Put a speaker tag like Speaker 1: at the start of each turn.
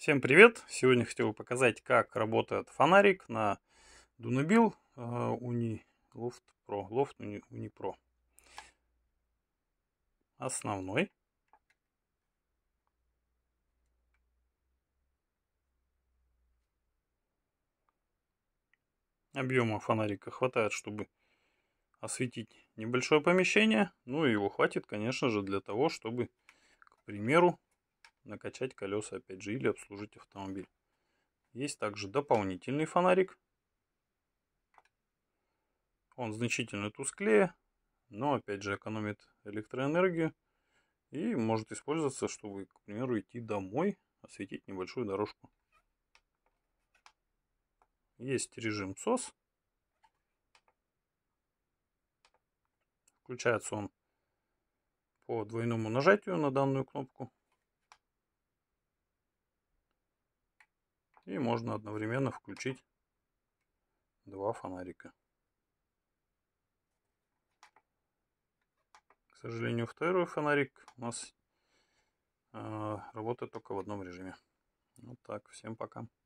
Speaker 1: Всем привет! Сегодня хотел показать, как работает фонарик на Dunabil э, Uni Loft Pro. Loft Uni Pro.
Speaker 2: Основной.
Speaker 1: Объема фонарика хватает, чтобы осветить небольшое помещение. Ну и его хватит, конечно же, для того, чтобы, к примеру, накачать колеса опять же или обслужить автомобиль. Есть также дополнительный фонарик. Он значительно тусклее, но опять же экономит электроэнергию.
Speaker 2: И может
Speaker 1: использоваться, чтобы, к примеру, идти домой, осветить небольшую дорожку. Есть режим SOS. Включается он
Speaker 2: по двойному нажатию на данную кнопку. И можно
Speaker 1: одновременно включить два фонарика. К сожалению, второй фонарик у нас э, работает только в одном режиме. Вот ну так. Всем пока.